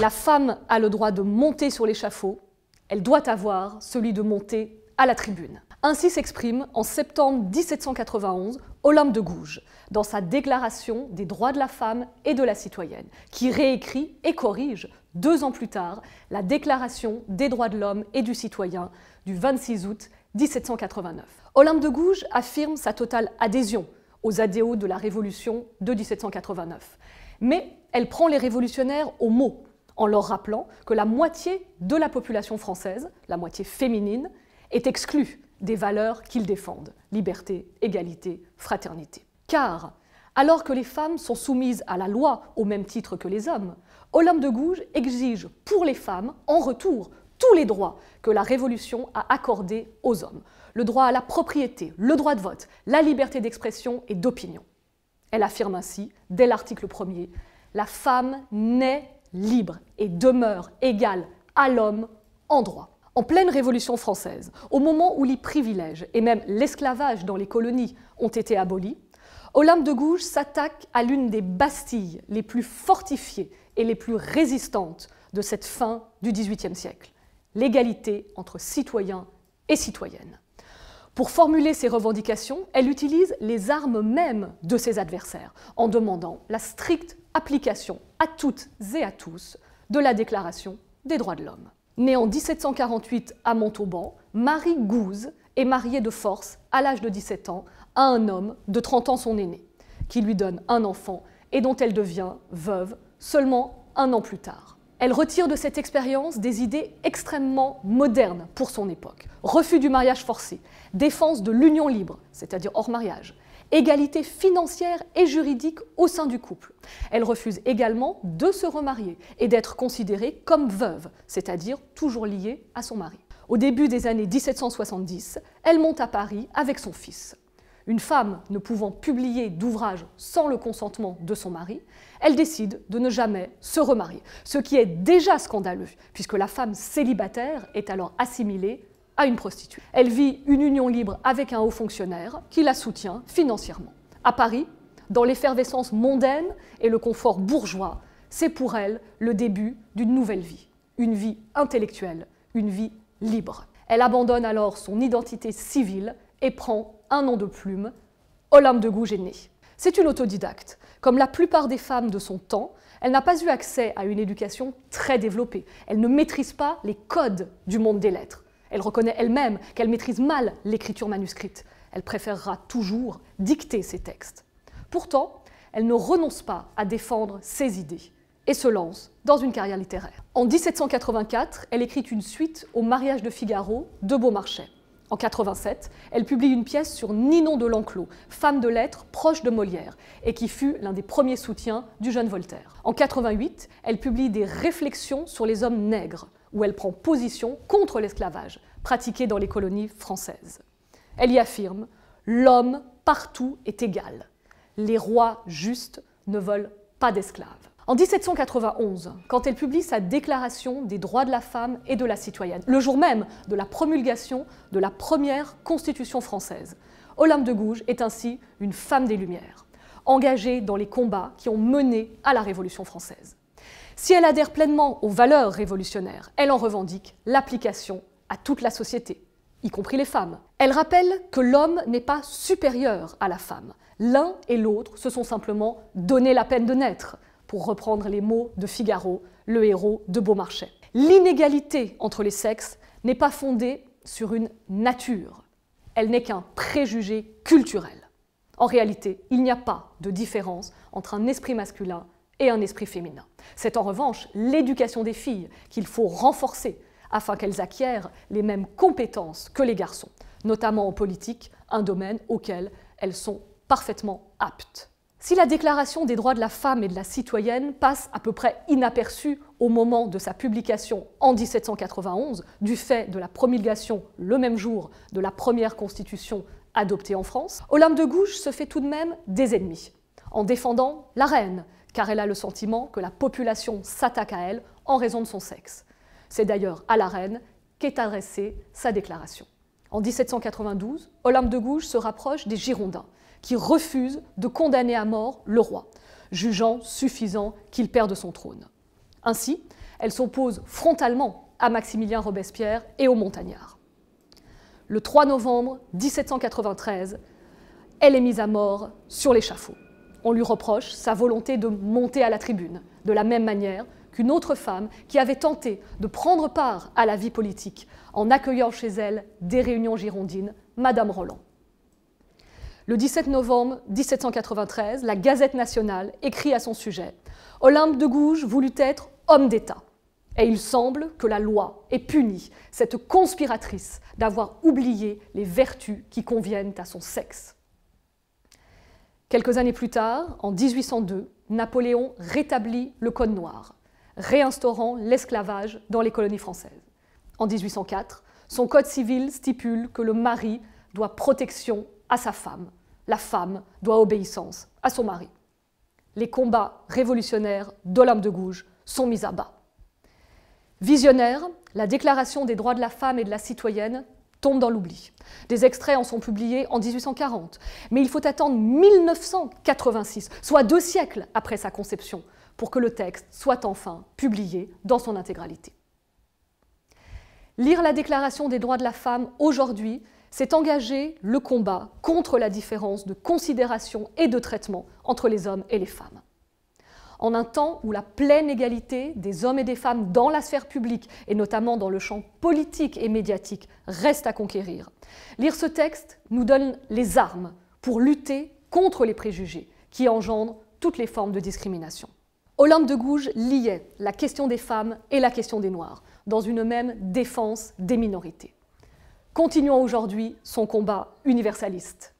La femme a le droit de monter sur l'échafaud, elle doit avoir celui de monter à la tribune. Ainsi s'exprime en septembre 1791 Olympe de Gouges dans sa Déclaration des droits de la femme et de la citoyenne, qui réécrit et corrige deux ans plus tard la Déclaration des droits de l'homme et du citoyen du 26 août 1789. Olympe de Gouges affirme sa totale adhésion aux adéos de la Révolution de 1789, mais elle prend les révolutionnaires au mot en leur rappelant que la moitié de la population française, la moitié féminine, est exclue des valeurs qu'ils défendent, liberté, égalité, fraternité. Car, alors que les femmes sont soumises à la loi au même titre que les hommes, Olympe de Gouges exige pour les femmes, en retour, tous les droits que la Révolution a accordés aux hommes. Le droit à la propriété, le droit de vote, la liberté d'expression et d'opinion. Elle affirme ainsi, dès l'article 1er, la femme naît libre et demeure égal à l'homme en droit. En pleine Révolution française, au moment où les privilèges et même l'esclavage dans les colonies ont été abolis, Olympe de Gouges s'attaque à l'une des bastilles les plus fortifiées et les plus résistantes de cette fin du XVIIIe siècle, l'égalité entre citoyens et citoyennes. Pour formuler ses revendications, elle utilise les armes mêmes de ses adversaires en demandant la stricte application à toutes et à tous de la Déclaration des droits de l'homme. Née en 1748 à Montauban, Marie Gouze est mariée de force à l'âge de 17 ans à un homme de 30 ans son aîné, qui lui donne un enfant et dont elle devient veuve seulement un an plus tard. Elle retire de cette expérience des idées extrêmement modernes pour son époque. Refus du mariage forcé, défense de l'union libre, c'est-à-dire hors mariage, égalité financière et juridique au sein du couple. Elle refuse également de se remarier et d'être considérée comme veuve, c'est-à-dire toujours liée à son mari. Au début des années 1770, elle monte à Paris avec son fils. Une femme ne pouvant publier d'ouvrage sans le consentement de son mari, elle décide de ne jamais se remarier, ce qui est déjà scandaleux, puisque la femme célibataire est alors assimilée à une prostituée. Elle vit une union libre avec un haut fonctionnaire qui la soutient financièrement. À Paris, dans l'effervescence mondaine et le confort bourgeois, c'est pour elle le début d'une nouvelle vie, une vie intellectuelle, une vie libre. Elle abandonne alors son identité civile et prend un nom de plume, Olympe de Gougené. C'est une autodidacte. Comme la plupart des femmes de son temps, elle n'a pas eu accès à une éducation très développée. Elle ne maîtrise pas les codes du monde des lettres. Elle reconnaît elle-même qu'elle maîtrise mal l'écriture manuscrite. Elle préférera toujours dicter ses textes. Pourtant, elle ne renonce pas à défendre ses idées et se lance dans une carrière littéraire. En 1784, elle écrit une suite au mariage de Figaro de Beaumarchais. En 87, elle publie une pièce sur Ninon de L'Enclos, femme de lettres proche de Molière, et qui fut l'un des premiers soutiens du jeune Voltaire. En 88, elle publie des réflexions sur les hommes nègres, où elle prend position contre l'esclavage pratiqué dans les colonies françaises. Elle y affirme L'homme partout est égal. Les rois justes ne veulent pas d'esclaves. En 1791, quand elle publie sa Déclaration des droits de la femme et de la citoyenne, le jour même de la promulgation de la première Constitution française, Olympe de Gouges est ainsi une femme des Lumières, engagée dans les combats qui ont mené à la Révolution française. Si elle adhère pleinement aux valeurs révolutionnaires, elle en revendique l'application à toute la société, y compris les femmes. Elle rappelle que l'homme n'est pas supérieur à la femme. L'un et l'autre se sont simplement donné la peine de naître, pour reprendre les mots de Figaro, le héros de Beaumarchais. L'inégalité entre les sexes n'est pas fondée sur une nature, elle n'est qu'un préjugé culturel. En réalité, il n'y a pas de différence entre un esprit masculin et un esprit féminin. C'est en revanche l'éducation des filles qu'il faut renforcer afin qu'elles acquièrent les mêmes compétences que les garçons, notamment en politique, un domaine auquel elles sont parfaitement aptes. Si la Déclaration des droits de la femme et de la citoyenne passe à peu près inaperçue au moment de sa publication en 1791, du fait de la promulgation le même jour de la première constitution adoptée en France, Olympe de Gouges se fait tout de même des ennemis, en défendant la reine, car elle a le sentiment que la population s'attaque à elle en raison de son sexe. C'est d'ailleurs à la reine qu'est adressée sa déclaration. En 1792, Olympe de Gouges se rapproche des Girondins, qui refusent de condamner à mort le roi, jugeant suffisant qu'il perde son trône. Ainsi, elle s'oppose frontalement à Maximilien Robespierre et aux Montagnards. Le 3 novembre 1793, elle est mise à mort sur l'échafaud on lui reproche sa volonté de monter à la tribune, de la même manière qu'une autre femme qui avait tenté de prendre part à la vie politique en accueillant chez elle des réunions girondines, Madame Roland. Le 17 novembre 1793, la Gazette nationale écrit à son sujet Olympe de Gouges voulut être homme d'État. Et il semble que la loi ait puni cette conspiratrice d'avoir oublié les vertus qui conviennent à son sexe. Quelques années plus tard, en 1802, Napoléon rétablit le Code noir, réinstaurant l'esclavage dans les colonies françaises. En 1804, son Code civil stipule que le mari doit protection à sa femme, la femme doit obéissance à son mari. Les combats révolutionnaires l'homme de Gouges sont mis à bas. Visionnaire, la Déclaration des droits de la femme et de la citoyenne tombe dans l'oubli. Des extraits en sont publiés en 1840, mais il faut attendre 1986, soit deux siècles après sa conception, pour que le texte soit enfin publié dans son intégralité. Lire la Déclaration des droits de la femme aujourd'hui, c'est engager le combat contre la différence de considération et de traitement entre les hommes et les femmes en un temps où la pleine égalité des hommes et des femmes dans la sphère publique, et notamment dans le champ politique et médiatique, reste à conquérir. Lire ce texte nous donne les armes pour lutter contre les préjugés qui engendrent toutes les formes de discrimination. Olympe de Gouges liait la question des femmes et la question des Noirs dans une même défense des minorités. Continuons aujourd'hui son combat universaliste.